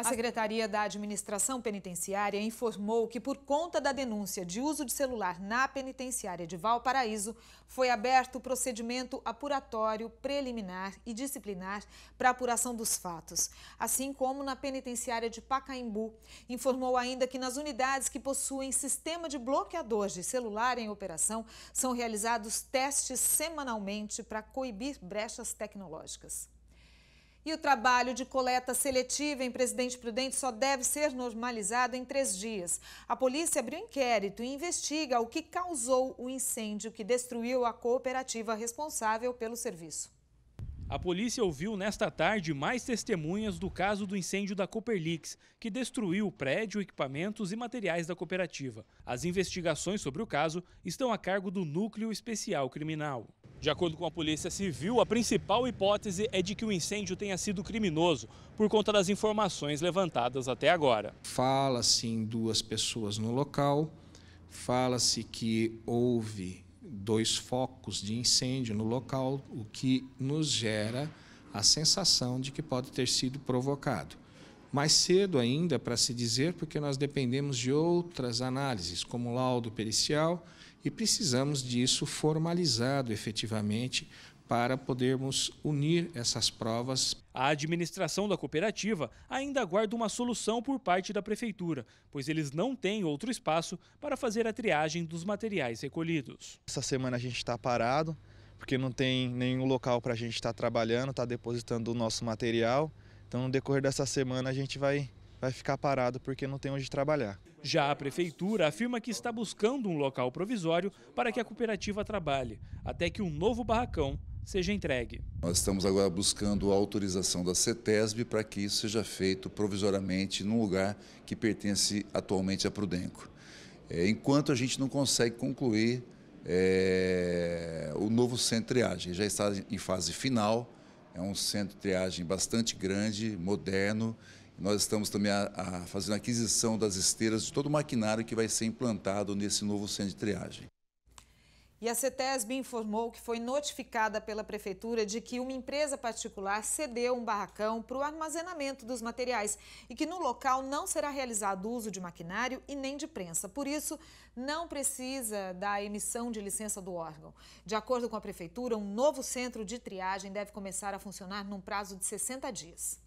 A Secretaria da Administração Penitenciária informou que, por conta da denúncia de uso de celular na penitenciária de Valparaíso, foi aberto o procedimento apuratório preliminar e disciplinar para apuração dos fatos, assim como na penitenciária de Pacaembu. Informou ainda que, nas unidades que possuem sistema de bloqueador de celular em operação, são realizados testes semanalmente para coibir brechas tecnológicas. E o trabalho de coleta seletiva em Presidente Prudente só deve ser normalizado em três dias. A polícia abriu inquérito e investiga o que causou o incêndio que destruiu a cooperativa responsável pelo serviço. A polícia ouviu nesta tarde mais testemunhas do caso do incêndio da Cooperlix, que destruiu o prédio, equipamentos e materiais da cooperativa. As investigações sobre o caso estão a cargo do Núcleo Especial Criminal. De acordo com a Polícia Civil, a principal hipótese é de que o incêndio tenha sido criminoso, por conta das informações levantadas até agora. Fala-se em duas pessoas no local, fala-se que houve dois focos de incêndio no local, o que nos gera a sensação de que pode ter sido provocado. Mais cedo ainda para se dizer, porque nós dependemos de outras análises, como laudo pericial, e precisamos disso formalizado efetivamente para podermos unir essas provas. A administração da cooperativa ainda aguarda uma solução por parte da prefeitura, pois eles não têm outro espaço para fazer a triagem dos materiais recolhidos. Essa semana a gente está parado, porque não tem nenhum local para a gente estar tá trabalhando, estar tá depositando o nosso material. Então, no decorrer dessa semana, a gente vai, vai ficar parado porque não tem onde trabalhar. Já a prefeitura afirma que está buscando um local provisório para que a cooperativa trabalhe, até que um novo barracão seja entregue. Nós estamos agora buscando a autorização da CETESB para que isso seja feito provisoriamente num lugar que pertence atualmente à Prudenco. É, enquanto a gente não consegue concluir é, o novo centro de triagem, já está em fase final, é um centro de triagem bastante grande, moderno. Nós estamos também a, a fazendo a aquisição das esteiras de todo o maquinário que vai ser implantado nesse novo centro de triagem. E a CETESB informou que foi notificada pela prefeitura de que uma empresa particular cedeu um barracão para o armazenamento dos materiais e que no local não será realizado uso de maquinário e nem de prensa. Por isso, não precisa da emissão de licença do órgão. De acordo com a prefeitura, um novo centro de triagem deve começar a funcionar num prazo de 60 dias.